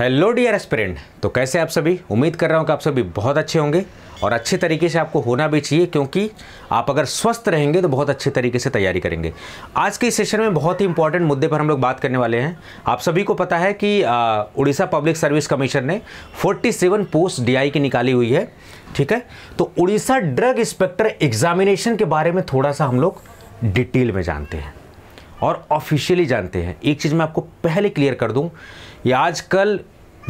hello dear aspirant तो कैसे आप सभी उम्मीद कर रहा हूँ कि आप सभी बहुत अच्छे होंगे और अच्छे तरीके से आपको होना भी चाहिए क्योंकि आप अगर स्वस्थ रहेंगे तो बहुत अच्छे तरीके से तैयारी करेंगे आज के सेशन में बहुत ही इंपॉर्टेंट मुद्दे पर हम लोग बात करने वाले हैं आप सभी को पता है कि उड़ीसा पब्लिक सर्विस कमीशन ने 47 पोस्ट डीआई की निकाली हुई है ठीक है तो उड़ीसा ड्रग इंस्पेक्टर एग्जामिनेशन के बारे में थोड़ा सा हम लोग डिटेल में जानते हैं और ऑफिशियली जानते हैं एक चीज़ मैं आपको पहले क्लियर कर दूँ ये आजकल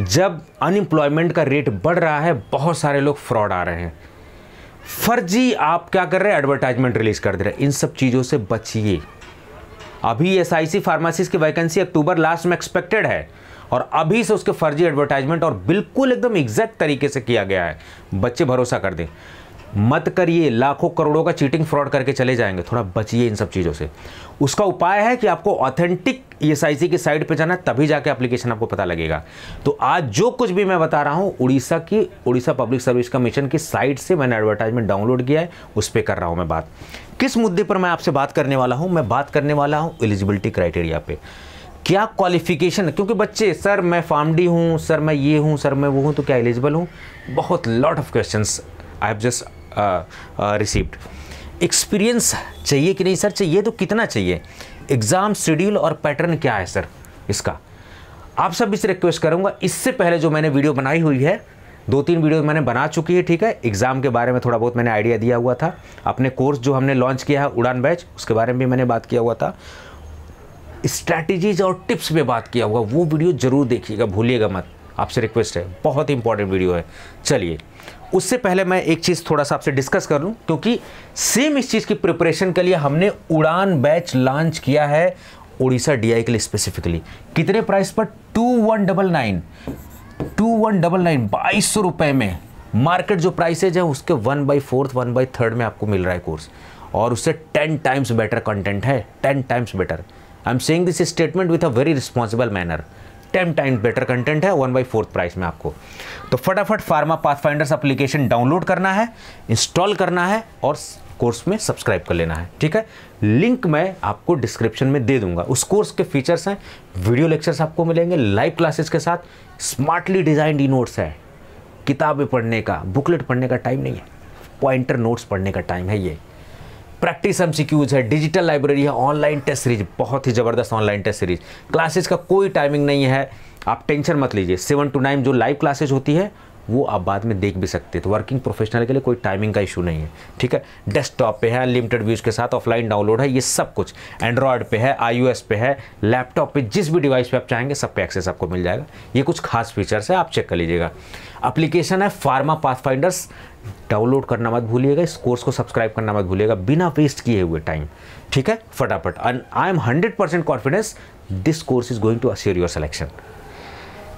जब अनएम्प्लॉयमेंट का रेट बढ़ रहा है बहुत सारे लोग फ्रॉड आ रहे हैं फर्जी आप क्या कर रहे हैं एडवर्टाइजमेंट रिलीज कर दे रहे हैं इन सब चीज़ों से बचिए अभी एस आई सी फार्मासिस्ट की वैकेंसी अक्टूबर लास्ट में एक्सपेक्टेड है और अभी से उसके फर्जी एडवर्टाइजमेंट और बिल्कुल एकदम एग्जैक्ट तरीके से किया गया है बच्चे भरोसा कर दें मत करिए लाखों करोड़ों का चीटिंग फ्रॉड करके चले जाएंगे थोड़ा बचिए इन सब चीज़ों से उसका उपाय है कि आपको ऑथेंटिक ई एस की साइट पर जाना तभी जाके एप्लीकेशन आपको पता लगेगा तो आज जो कुछ भी मैं बता रहा हूँ उड़ीसा की उड़ीसा पब्लिक सर्विस कमीशन की साइट से मैंने एडवर्टाइजमेंट डाउनलोड किया है उस पर कर रहा हूँ मैं बात किस मुद्दे पर मैं आपसे बात करने वाला हूँ मैं बात करने वाला हूँ एलिजिबिलिटी क्राइटेरिया पर क्या क्वालिफिकेशन क्योंकि बच्चे सर मैं फार्म डी हूँ सर मैं ये हूँ सर मैं वो हूँ तो क्या एलिजिबल हूँ बहुत lot of question I have just received experience चाहिए कि नहीं सर चाहिए तो कितना चाहिए एग्ज़ाम शेड्यूल और पैटर्न क्या है सर इसका आप सब इसे रिक्वेस्ट करूँगा इससे पहले जो मैंने वीडियो बनाई हुई है दो तीन वीडियो मैंने बना चुकी है ठीक है एग्ज़ाम के बारे में थोड़ा बहुत मैंने आइडिया दिया हुआ था अपने कोर्स जो हमने लॉन्च किया है उड़ान बैच उसके बारे में भी मैंने बात किया हुआ था स्ट्रैटेजीज और टिप्स में बात किया हुआ वो वीडियो ज़रूर देखिएगा भूलिएगा मत आपसे रिक्वेस्ट है बहुत ही इंपॉर्टेंट वीडियो है चलिए उससे पहले मैं एक चीज़ थोड़ा सा आपसे डिस्कस कर लूँ क्योंकि सेम इस चीज़ की प्रिपरेशन के लिए हमने उड़ान बैच लॉन्च किया है उड़ीसा डीआई के लिए स्पेसिफिकली कितने प्राइस पर two one double nine two one double nine बाईस सौ रुपये में मार्केट जो प्राइसेज है उसके one by fourth one by third में आपको मिल रहा है कोर्स और उससे टेन टाइम्स बेटर कंटेंट है ten times better I am saying this statement with a very responsible manner ten times better content है वन बाई फोर्थ प्राइस में आपको तो फटाफट फार्मा पाथफाइंडर्स एप्लीकेशन डाउनलोड करना है इंस्टॉल करना है और कोर्स में सब्सक्राइब कर लेना है ठीक है लिंक मैं आपको डिस्क्रिप्शन में दे दूंगा उस कोर्स के फीचर्स हैं वीडियो लेक्चर्स आपको मिलेंगे लाइव क्लासेस के साथ स्मार्टली डिजाइंड ई नोट्स है किताबें पढ़ने का बुकलेट पढ़ने का टाइम नहीं है पॉइंटर नोट्स पढ़ने का टाइम है ये प्रैक्टिस एम है डिजिटल लाइब्रेरी है ऑनलाइन टेस्ट सीरीज बहुत ही ज़बरदस्त ऑनलाइन टेस्ट सीरीज क्लासेज का कोई टाइमिंग नहीं है आप टेंशन मत लीजिए सेवन टू नाइन जो लाइव क्लासेज होती है वो आप बाद में देख भी सकते हैं तो वर्किंग प्रोफेशनल के लिए कोई टाइमिंग का इशू नहीं है ठीक है डेस्कटॉप पे है अनलिमिटेड व्यूज़ के साथ ऑफलाइन डाउनलोड है ये सब कुछ एंड्रॉयड पे है आईओएस पे है लैपटॉप पे जिस भी डिवाइस पे आप चाहेंगे सब पे एक्सेस आपको मिल जाएगा ये कुछ खास फीचर्स है आप चेक कर लीजिएगा अप्लीकेशन है फार्मा पाथ फाइंडर्स डाउनलोड करना मत भूलिएगा इस कोर्स को सब्सक्राइब करना मत भूलिएगा बिना वेस्ट किए हुए टाइम ठीक है फटाफट and I am hundred percent confidence this course is going to assure your selection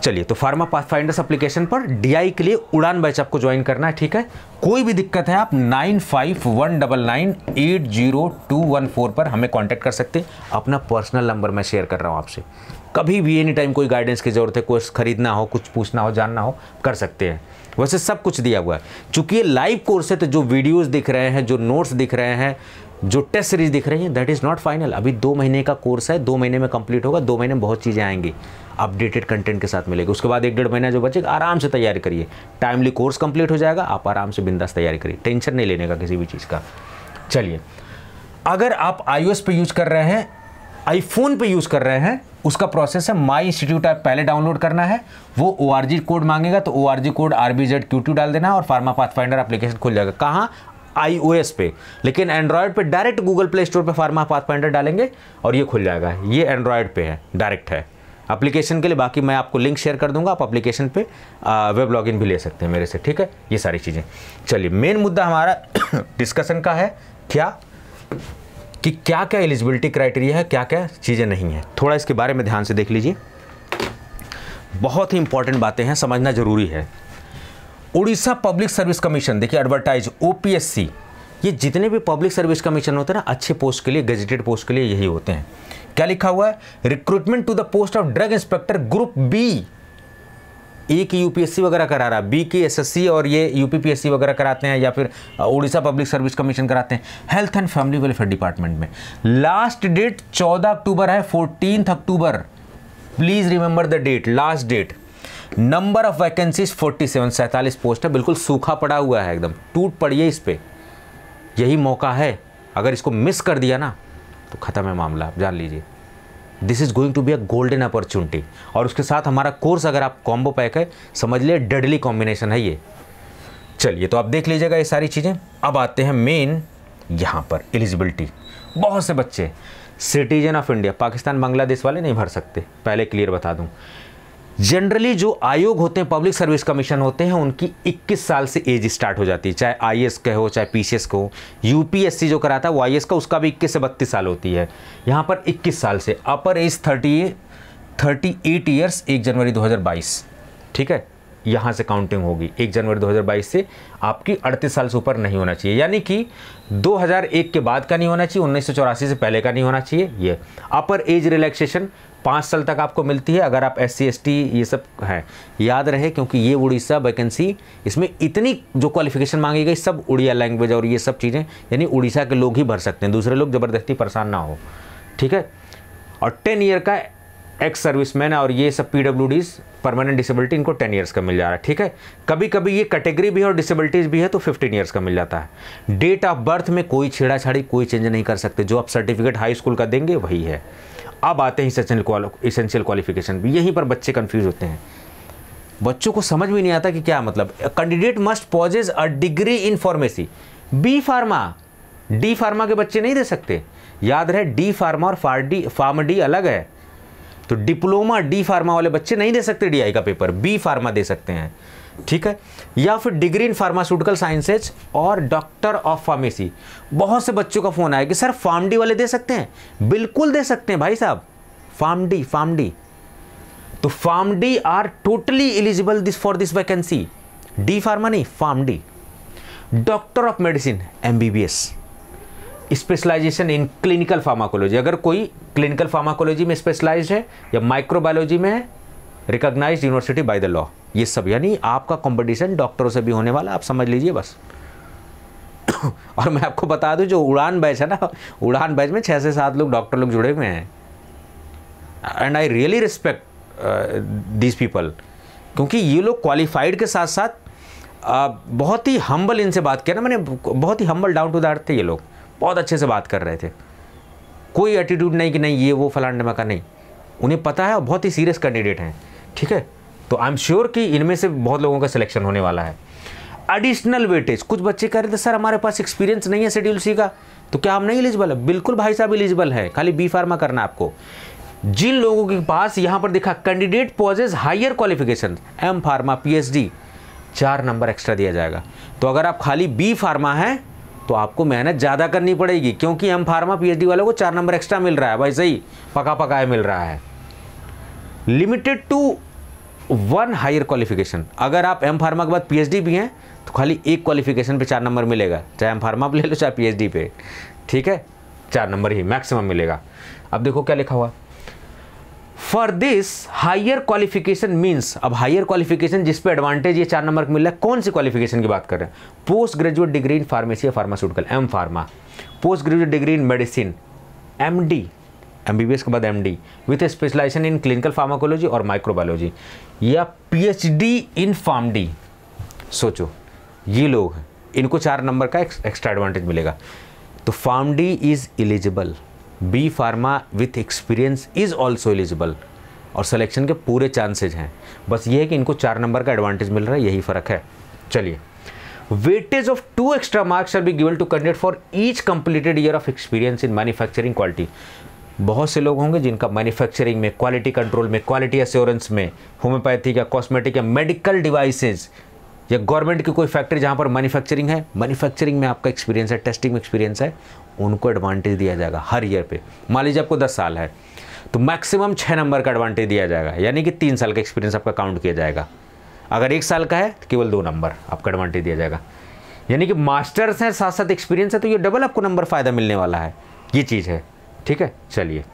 चलिए तो फार्मा पाथ फाइंडर्स एप्लीकेशन पर डी के लिए उड़ान बैच आपको ज्वाइन करना है ठीक है कोई भी दिक्कत है आप nine five one double nine eight zero two one four पर हमें कांटेक्ट कर सकते हैं अपना पर्सनल नंबर मैं शेयर कर रहा हूँ आपसे कभी भी एनी टाइम कोई गाइडेंस की ज़रूरत है कोर्स खरीदना हो कुछ पूछना हो जानना हो कर सकते हैं वैसे सब कुछ दिया हुआ है चूंकि ये लाइव कोर्स है तो जो वीडियोज़ दिख रहे हैं जो नोट्स दिख रहे हैं जो टेस्ट सीरीज दिख रही है दैट इज़ नॉट फाइनल अभी दो महीने का कोर्स है दो महीने में कंप्लीट होगा दो महीने में बहुत चीज़ें आएंगी अपडेटेड कंटेंट के साथ मिलेगी उसके बाद एक डेढ़ महीना जो बचेगा आराम से तैयारी करिए टाइमली कोर्स कंप्लीट हो जाएगा आप आराम से बिंदास तैयारी करिए टेंशन नहीं लेने का किसी भी चीज़ का चलिए अगर आप आई पे यूज कर रहे हैं आईफोन पे यूज़ कर रहे हैं उसका प्रोसेस है माई इंस्टीट्यूट ऐप पहले डाउनलोड करना है वो ओ कोड मांगेगा तो O code R B Z Q डाल देना और फार्मा पाथ फाइंडर एप्लीकेशन खुल जाएगा कहाँ आई पे लेकिन एंड्रॉयड पे डायरेक्ट गूगल प्ले स्टोर पे फार्मा पाथ फाइंडर डालेंगे और ये खुल जाएगा ये एंड्रॉयड पे है डायरेक्ट है अप्लीकेशन के लिए बाकी मैं आपको लिंक शेयर कर दूंगा आप अप्लीकेशन पे वेब लॉगिन भी ले सकते हैं मेरे से ठीक है ये सारी चीज़ें चलिए मेन मुद्दा हमारा डिस्कशन का है क्या कि क्या क्या एलिजिबिलिटी क्राइटेरिया है क्या क्या चीज़ें नहीं हैं थोड़ा इसके बारे में ध्यान से देख लीजिए बहुत ही इंपॉर्टेंट बातें हैं समझना ज़रूरी है उड़ीसा पब्लिक सर्विस कमीशन देखिए एडवर्टाइज ओपीएससी ये जितने भी पब्लिक सर्विस कमीशन होते हैं ना अच्छे पोस्ट के लिए गजेटेड पोस्ट के लिए यही होते हैं क्या लिखा हुआ है recruitment to the post of drug inspector group B A e की यूपीएससी वगैरह करा रहा बी की एसएससी और ये यूपीपीएससी वगैरह कराते हैं या फिर उड़ीसा पब्लिक सर्विस कमीशन कराते हैं health and family welfare department में लास्ट डेट 14 अक्टूबर है 14 October please remember the date last date number of vacancies 47 सैंतालीस पोस्ट है बिल्कुल सूखा पड़ा हुआ है एकदम टूट पड़िए इस पर यही मौका है अगर इसको मिस कर दिया ना तो ख़त्म है मामला आप जान लीजिए this is going to be a golden opportunity और उसके साथ हमारा कोर्स अगर आप कॉम्बो पैक है समझ लिए डेडली कॉम्बिनेशन है ये चलिए तो आप देख लीजिएगा ये सारी चीज़ें अब आते हैं मेन यहाँ पर एलिजिबिलिटी बहुत से बच्चे citizen of India Pakistan Bangladesh वाले नहीं भर सकते पहले क्लियर बता दूँ जनरली जो आयोग होते हैं पब्लिक सर्विस कमीशन होते हैं उनकी 21 साल से एज स्टार्ट हो जाती है चाहे आई एस का हो चाहे पी सी एस का हो सी जो कराता है वो आई एस का उसका भी इक्कीस से बत्तीस साल होती है यहाँ पर इक्कीस साल से upper age thirty thirty eight years एक जनवरी 2022 ठीक है यहाँ से काउंटिंग होगी एक जनवरी 2022 से आपकी अड़तीस साल से ऊपर नहीं होना चाहिए यानी कि 2001 के बाद का नहीं होना चाहिए उन्नीस से पहले का नहीं होना चाहिए ये अपर एज रिलैक्सेशन पाँच साल तक आपको मिलती है अगर आप एस सी ये सब हैं याद रहे क्योंकि ये उड़ीसा वैकेंसी इसमें इतनी जो क्वालिफिकेशन मांगी गई सब उड़िया लैंग्वेज और ये सब चीज़ें यानी उड़ीसा के लोग ही भर सकते हैं दूसरे लोग ज़बरदस्ती परेशान ना हो ठीक है और टेन ईयर का एक्स सर्विसमैन और ये सब P W Ds permanent disability इनको टेन ईयर्स का मिल जा रहा है ठीक है कभी कभी ये कैटेगरी भी है और डिसेबिलिटीज भी है तो फिफ्टीन ईयर्स का मिल जाता है डेट ऑफ बर्थ में कोई छेड़ाछाड़ी कोई चेंज नहीं कर सकते जो आप सर्टिफिकेट हाई स्कूल का देंगे वही है अब आते हैं इसेंशियल इसेंशियल क्वालिफिकेशन भी यहीं पर बच्चे कन्फ्यूज होते हैं बच्चों को समझ में नहीं आता कि क्या मतलब candidate must possess a degree in pharmacy B pharma D pharma के बच्चे नहीं दे सकते याद रहे डी फार्मा और फार डी डी अलग है तो डिप्लोमा डी फार्मा वाले बच्चे नहीं दे सकते डीआई का पेपर बी फार्मा दे सकते हैं ठीक है या फिर डिग्री इन फार्मास्यूटिकल साइंसेज और डॉक्टर ऑफ फार्मेसी बहुत से बच्चों का फ़ोन आया कि सर फार्म डी वाले दे सकते हैं बिल्कुल दे सकते हैं भाई साहब फार्मी फार्मी तो pharm D are totally eligible this for this vacancy D pharma नहीं फार्मी doctor of medicine MBBS B specialization in clinical pharmacology अगर कोई क्लिनिकल फार्माकोलॉजी में स्पेशलाइज है या माइक्रोबायोलॉजी में है recognize university by the law ये सब यानी आपका कंपटीशन डॉक्टरों से भी होने वाला आप समझ लीजिए बस और मैं आपको बता दूं जो उड़ान बैच है ना उड़ान बैच में छः से सात लोग डॉक्टर लोग जुड़े हुए हैं and I really respect this people क्योंकि ये लोग क्वालिफाइड के साथ साथ uh, बहुत ही हम्बल इनसे बात किया ना मैंने बहुत ही humble down to the earth थे ये लोग बहुत अच्छे से बात कर रहे थे कोई एटीट्यूड नहीं कि नहीं ये वो फलान डमा का नहीं उन्हें पता है और बहुत ही सीरियस कैंडिडेट हैं ठीक है तो आई एम श्योर कि इनमें से बहुत लोगों का सिलेक्शन होने वाला है एडिशनल वेटेज कुछ बच्चे कह रहे थे सर हमारे पास एक्सपीरियंस नहीं है शेड्यूल सी का तो क्या हम नहीं एलिजिबल है बिल्कुल भाई साहब एलिजिबल है खाली बी फार्मा करना आपको जिन लोगों के पास यहाँ पर देखा candidate possess higher qualification M pharma P चार नंबर एक्स्ट्रा दिया जाएगा तो अगर आप खाली बी फार्मा हैं तो आपको मेहनत ज़्यादा करनी पड़ेगी क्योंकि हम फार्मा पीएचडी वालों को चार नंबर एक्स्ट्रा मिल रहा है भाई सही पका पकाया मिल रहा है limited to one higher qualification अगर आप एम फार्मा के बाद पीएचडी भी हैं तो खाली एक क्वालिफिकेशन पे चार नंबर मिलेगा चाहे एम फार्मा पर ले लो चाहे पी पे ठीक है चार नंबर ही मैक्सिमम मिलेगा अब देखो क्या लिखा हुआ for this higher qualification means अब हायर क्वालिफिकेशन जिस पे एडवांटेज ये चार नंबर मिल रहा है कौन सी क्वालिफिकेशन की बात कर रहे हैं post graduate degree in pharmacy या pharmaceutical M pharma post graduate degree in medicine M D M B B S के बाद M D with specialization in clinical pharmacology और माइक्रोबायोलॉजी या P H D in pharm D सोचो ये लोग हैं इनको चार नंबर का एक्स्ट्रा एडवांटेज मिलेगा तो pharm D is eligible B pharma with experience is also eligible और सिलेक्शन के पूरे चांसेज हैं बस ये है कि इनको चार नंबर का एडवांटेज मिल रहा है यही फ़र्क है चलिए weightage of two extra marks are be given to candidate for each completed year of experience in manufacturing quality बहुत से लोग होंगे जिनका मैन्युफैक्चरिंग में क्वालिटी कंट्रोल में क्वालिटी एश्योरेंस में होम्योपैथी या कॉस्मेटिक या मेडिकल डिवाइसेज या गवर्नमेंट की कोई फैक्ट्री जहाँ पर मैन्युफैक्चरिंग है मैन्युफैक्चरिंग में आपका एक्सपीरियंस है टेस्टिंग में एक्सपीरियंस है उनको एडवांटेज दिया जाएगा हर ईयर पे मान लीजिए आपको दस साल है तो मैक्सिमम छः नंबर का एडवांटेज दिया जाएगा यानी कि तीन साल का एक्सपीरियंस आपका काउंट किया जाएगा अगर एक साल का है तो केवल दो नंबर आपका एडवांटेज दिया जाएगा यानी कि मास्टर्स हैं साथ साथ एक्सपीरियंस है तो ये डबल आपको नंबर फ़ायदा मिलने वाला है ये चीज़ है ठीक है चलिए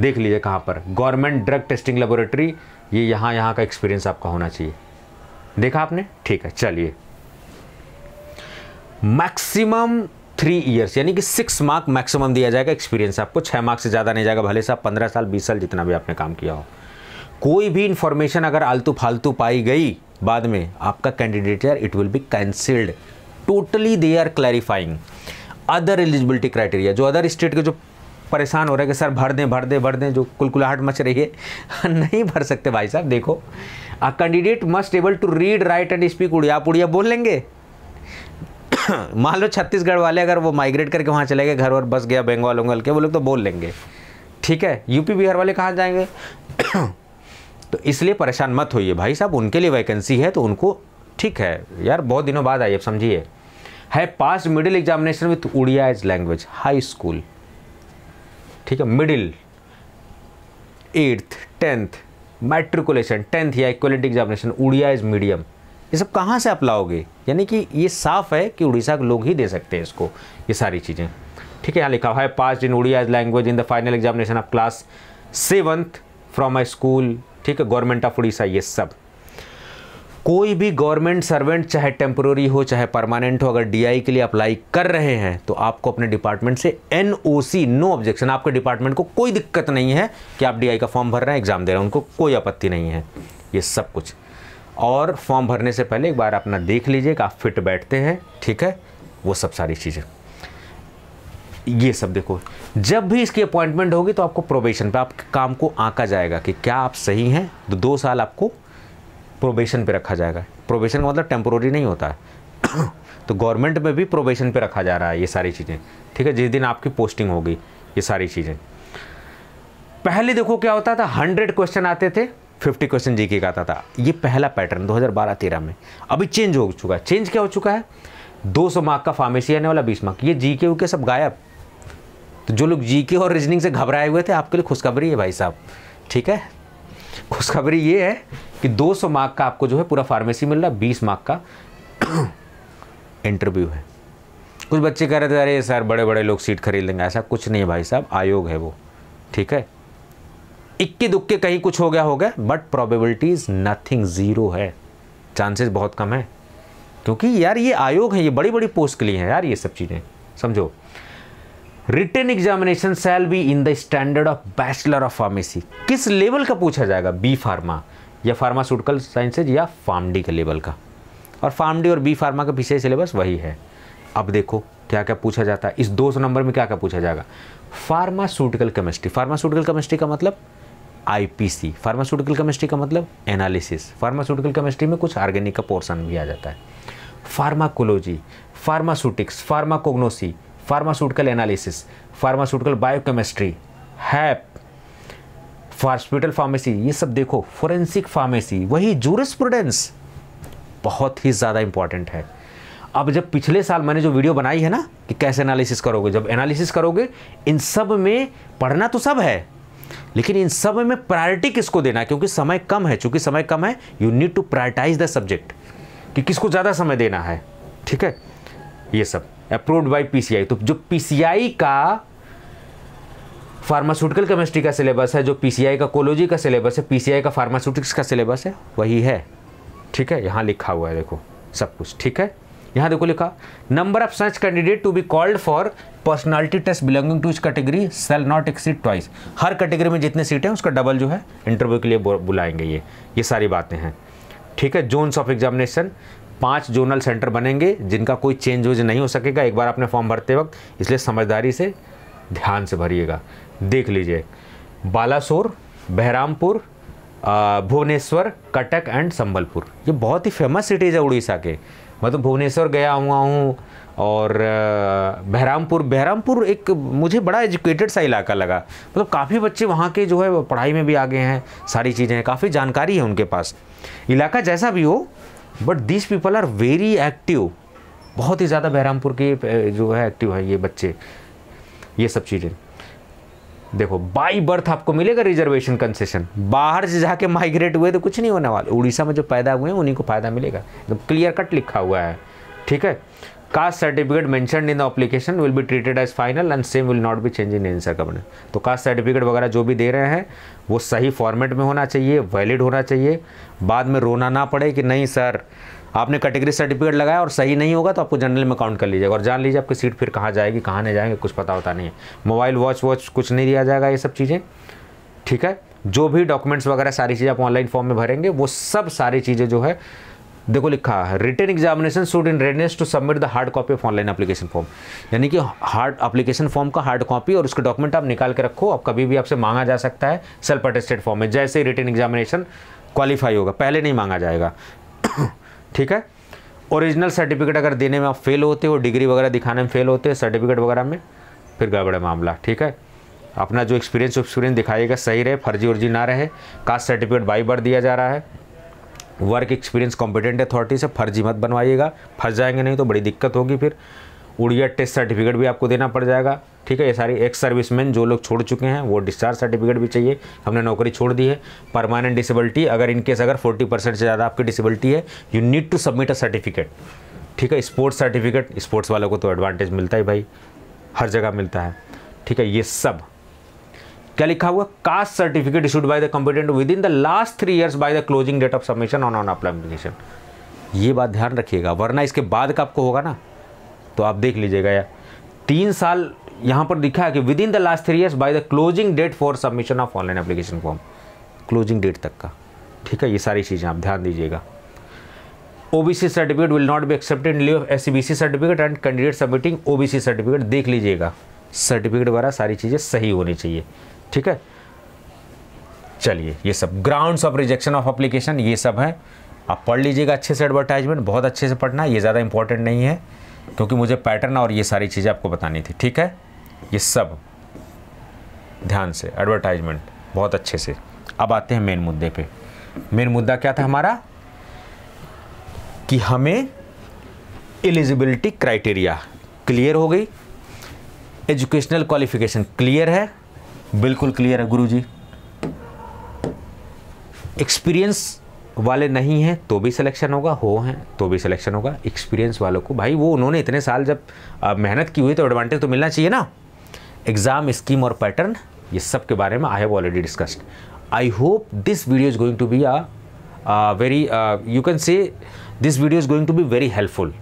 देख लीजिए कहाँ पर गवर्नमेंट ड्रग टेस्टिंग लेबोरेटरी ये यहाँ यहाँ का एक्सपीरियंस आपका होना चाहिए देखा आपने ठीक है चलिए मैक्सिमम थ्री ईयर्स यानी कि सिक्स मार्क मैक्सिमम दिया जाएगा एक्सपीरियंस आपको छः मार्क्स से ज़्यादा नहीं जाएगा भले से आप पंद्रह साल बीस साल जितना भी आपने काम किया हो कोई भी इन्फॉर्मेशन अगर आलतू फालतू पाई गई बाद में आपका कैंडिडेट यार it will be cancelled totally they are clarifying other eligibility criteria जो अदर स्टेट के जो परेशान हो रहे हैं कि सर भर दें भर दें भर दें जो कुलकुलाहट मच रही है नहीं भर सकते भाई साहब देखो a candidate must able to read write and speak Odia आप उड़िया बोल लेंगे मान लो छत्तीसगढ़ वाले अगर वो माइग्रेट करके वहाँ चले गए घर और बस गया बंगाल उंगल के वो लोग तो बोल लेंगे ठीक है यूपी बिहार वाले कहाँ जाएंगे तो इसलिए परेशान मत होइए भाई साहब उनके लिए वैकेंसी है तो उनको ठीक है यार बहुत दिनों बाद आइए समझिए है pass middle examination with Odia as language high school ठीक है middle eighth tenth matriculation tenth या equality examination Odia is medium ये सब कहाँ से आप लाओगे यानी कि ये साफ है कि उड़ीसा के लोग ही दे सकते हैं इसको ये सारी चीज़ें ठीक है यहाँ लिखा हुआ है pass in Odia language in the final examination of class seventh from my school ठीक है गवर्नमेंट ऑफ उड़ीसा ये सब कोई भी गवर्नमेंट सर्वेंट चाहे टेम्प्रोरी हो चाहे परमानेंट हो अगर डीआई के लिए अप्लाई कर रहे हैं तो आपको अपने डिपार्टमेंट से एनओसी नो ऑब्जेक्शन आपके डिपार्टमेंट को कोई दिक्कत नहीं है कि आप डीआई का फॉर्म भर रहे हैं एग्जाम दे रहे हैं उनको कोई आपत्ति नहीं है ये सब कुछ और फॉर्म भरने से पहले एक बार अपना देख लीजिए कि आप फिट बैठते हैं ठीक है वो सब सारी चीज़ें ये सब देखो जब भी इसकी अपॉइंटमेंट होगी तो आपको प्रोबेशन पे आपके काम को आंका जाएगा कि क्या आप सही हैं तो दो साल आपको प्रोबेशन पे रखा जाएगा प्रोबेशन का मतलब टेम्प्रोरी नहीं होता है तो गवर्नमेंट में भी प्रोबेशन पे रखा जा रहा है ये सारी चीज़ें ठीक है जिस दिन आपकी पोस्टिंग होगी ये सारी चीज़ें पहले देखो क्या होता था हंड्रेड क्वेश्चन आते थे फिफ्टी क्वेश्चन जीके का आता था ये पहला पैटर्न 2012-13 में अभी चेंज हो चुका है चेंज क्या हो चुका है 200 मार्क का फार्मेसी आने वाला 20 मार्क ये जीके के सब गायब तो जो लोग जीके और रीजनिंग से घबराए हुए थे आपके लिए खुशखबरी है भाई साहब ठीक है खुशखबरी ये है कि 200 मार्क का आपको जो है पूरा फार्मेसी मिल रहा है बीस मार्क का इंटरव्यू है कुछ बच्चे कह रहे थे अरे सर बड़े बड़े लोग सीट खरीद लेंगे ऐसा कुछ नहीं है भाई साहब आयोग है वो ठीक है इक्के दुक्के कहीं कुछ हो गया हो गया but probability is nothing zero है चांसेस बहुत कम है क्योंकि यार ये आयोग है ये बड़ी बड़ी पोस्ट के लिए हैं यार ये सब चीज़ें समझो written examination shall be in the standard of bachelor of pharmacy किस लेवल का पूछा जाएगा बी फार्मा या फार्मास्यूटिकल साइंसेज या फार्मडी के लेवल का और फार्मडी और बी फार्मा का पीछे सिलेबस वही है अब देखो क्या क्या पूछा जाता है इस दो सौ नंबर में क्या क्या पूछा जाएगा फार्मास्यूटिकल केमिस्ट्री फार्मास्यूटिकल केमिस्ट्री का मतलब आईपीसी फार्मास्यूटिकल केमिस्ट्री का मतलब एनालिसिस फार्मास्यूटिकल केमिस्ट्री में कुछ ऑर्गेनिक का पोर्सन भी आ जाता है pharmacology pharmaceutics pharmacognosy pharmaceutical analysis pharmaceutical biochemistry हैप हॉस्पिटल फार्मेसी ये सब देखो फोरेंसिक फार्मेसी वही जूरिस्प्रूडेंस बहुत ही ज़्यादा इंपॉर्टेंट है अब जब पिछले साल मैंने जो वीडियो बनाई है ना कि कैसे एनालिसिस करोगे जब एनालिसिस करोगे इन सब में पढ़ना तो सब है लेकिन इन सब में प्रायोरिटी किसको देना है क्योंकि समय कम है चूंकि समय कम है you need to prioritize the subject कि किसको ज़्यादा समय देना है ठीक है ये सब अप्रूव्ड बाय पीसीआई तो जो पीसीआई का फार्मास्यूटिकल केमिस्ट्री का सिलेबस है जो पीसीआई का कोलोजी का सिलेबस है पीसीआई का फार्मास्यूटिक्स का सिलेबस है वही है ठीक है यहाँ लिखा हुआ है देखो सब कुछ ठीक है यहाँ देखो लिखा number of such candidate to be called for personality test belonging to इस category shall not exceed twice हर कैटेगरी में जितने सीटें उसका डबल जो है इंटरव्यू के लिए बुलाएंगे ये ये सारी बातें हैं ठीक है जोन्स ऑफ एग्जामिनेशन पांच जोनल सेंटर बनेंगे जिनका कोई चेंज वेज नहीं हो सकेगा एक बार आपने फॉर्म भरते वक्त इसलिए समझदारी से ध्यान से भरिएगा देख लीजिए बालासोर बहरामपुर भुवनेश्वर कटक एंड संबलपुर ये बहुत ही फेमस सिटीज़ है उड़ीसा के मैं तो भुवनेश्वर गया हुआ हूँ और बहरामपुर बहरामपुर एक मुझे बड़ा एजुकेटेड सा इलाका लगा मतलब तो काफ़ी बच्चे वहाँ के जो है पढ़ाई में भी आगे हैं सारी चीज़ें काफ़ी जानकारी है उनके पास इलाका जैसा भी हो but this people are very active बहुत ही ज़्यादा बहरामपुर के जो है एक्टिव है ये बच्चे ये सब चीज़ें देखो बाई बर्थ आपको मिलेगा रिजर्वेशन कंसेशन बाहर से जाके माइग्रेट हुए तो कुछ नहीं होने वाला उड़ीसा में जो पैदा हुए हैं उन्हीं को फ़ायदा मिलेगा एकदम तो क्लियर कट लिखा हुआ है ठीक है caste certificate mention in the application will be treated as final and same will not be change in answer comment तो कास्ट सर्टिफिकेट वगैरह जो भी दे रहे हैं वो सही फॉर्मेट में होना चाहिए वैलिड होना चाहिए बाद में रोना ना पड़े कि नहीं सर आपने कैटेगरी सर्टिफिकेट लगाया और सही नहीं होगा तो आपको जनरल में काउंट कर लीजिएगा और जान लीजिए आपकी सीट फिर कहाँ जाएगी कहाँ नहीं जाएंगे कुछ पता होता नहीं है मोबाइल वॉच वॉच कुछ नहीं दिया जाएगा ये सब चीज़ें ठीक है जो भी डॉक्यूमेंट्स वगैरह सारी चीज़ें आप ऑनलाइन फॉर्म में भरेंगे वो सब सारी चीज़ें जो है देखो लिखा है written examination should in readiness to submit the hard copy of online application form यानी कि हार्ड एप्लीकेशन फॉर्म का हार्ड कॉपी और उसके डॉक्यूमेंट आप निकाल के रखो आप कभी भी आपसे मांगा जा सकता है सेल्फ अटेस्टेड फॉर्म में जैसे रिटर्न एग्जामिनेशन क्वालिफाई होगा पहले नहीं मांगा जाएगा ठीक है ओरिजिनल सर्टिफिकेट अगर देने में आप फेल होते हो डिग्री वगैरह दिखाने में फेल होते हो सर्टिफिकेट वगैरह में फिर गड़बड़ मामला ठीक है अपना जो एक्सपीरियंस एक्सपीरियंस दिखाइएगा सही रहे फर्जी उर्जी ना रहे कास्ट सर्टिफिकेट बाई बार दिया जा रहा है वर्क एक्सपीरियंस कॉम्पिटेंट अथॉरिटी से फर्जी मत बनवाइएगा फंस जाएंगे नहीं तो बड़ी दिक्कत होगी फिर उड़िया टेस्ट सर्टिफिकेट भी आपको देना पड़ जाएगा ठीक है ये सारी एक्स सर्विसमैन जो लोग छोड़ चुके हैं वो डिस्चार्ज सर्टिफिकेट भी चाहिए हमने नौकरी छोड़ दी है परमानेंट डिसेबिलिटी अगर इनकेस अगर 40 परसेंट से ज़्यादा आपकी डिसेबिलिटी है you need to submit a certificate ठीक है स्पोर्ट्स सर्टिफिकेट स्पोर्ट्स वालों को तो एडवांटेज मिलता है भाई हर जगह मिलता है ठीक है ये सब क्या लिखा हुआ caste certificate issued by the competent within the last three years by the closing date of submission on on application ये बात ध्यान रखिएगा वरना इसके बाद का आपको होगा ना तो आप देख लीजिएगा यार तीन साल यहाँ पर लिखा है कि within the last three years by the closing date for submission of online application form closing date तक का ठीक है ये सारी चीज़ें आप ध्यान दीजिएगा C certificate will not be accepted in lieu S certificate and candidate submitting OBC certificate देख लीजिएगा सर्टिफिकेट वगैरह सारी चीज़ें सही होनी चाहिए ठीक है चलिए ये सब grounds of rejection of application ये सब हैं आप पढ़ लीजिएगा अच्छे से एडवर्टाइजमेंट बहुत अच्छे से पढ़ना ये ज़्यादा इंपॉर्टेंट नहीं है क्योंकि मुझे पैटर्न और ये सारी चीज़ें आपको बतानी थी ठीक है ये सब ध्यान से एडवर्टाइजमेंट बहुत अच्छे से अब आते हैं मेन मुद्दे पे मेन मुद्दा क्या था हमारा कि हमें एलिजिबिलिटी क्राइटेरिया क्लियर हो गई एजुकेशनल क्वालिफिकेशन क्लियर है बिल्कुल क्लियर है गुरुजी एक्सपीरियंस वाले नहीं हैं तो भी सिलेक्शन होगा हो हैं तो भी सिलेक्शन होगा एक्सपीरियंस वालों को भाई वो उन्होंने इतने साल जब मेहनत की हुई तो एडवांटेज तो मिलना चाहिए ना एग्ज़ाम स्कीम और पैटर्न ये सब के बारे में I have already discussed I hope this video is going to be a very you can say this video is going to be very helpful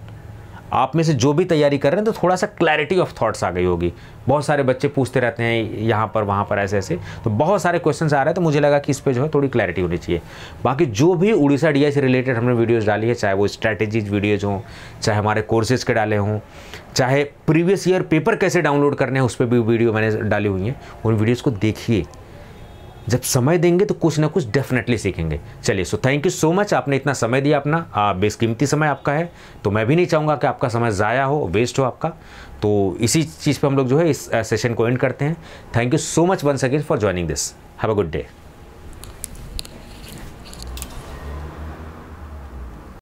आप में से जो भी तैयारी कर रहे हैं तो थोड़ा सा क्लैरिटी ऑफ थॉट्स आ गई होगी बहुत सारे बच्चे पूछते रहते हैं यहाँ पर वहाँ पर ऐसे ऐसे तो बहुत सारे क्वेश्चंस आ रहे हैं तो मुझे लगा कि इस पर जो है थोड़ी क्लैरिटी होनी चाहिए बाकी जो भी उड़ीसा डी से रिलेटेड हमने वीडियोज़ डाली है चाहे वो स्ट्रैटेजीज वीडियोज़ हों चाहे हमारे कोर्सेज़ के डाले हों चाहे प्रीवियस ईयर पेपर कैसे डाउनलोड करने हैं उस पर भी वीडियो मैंने डाली हुई हैं उन वीडियोज़ को देखिए जब समय देंगे तो कुछ ना कुछ डेफिनेटली सीखेंगे चलिए so thank you so much आपने इतना समय दिया अपना बेसकीमती समय आपका है तो मैं भी नहीं चाहूँगा कि आपका समय ज़ाया हो वेस्ट हो आपका तो इसी चीज़ पर हम लोग जो है इस सेशन को एंड करते हैं thank you so much one second for joining this have a good day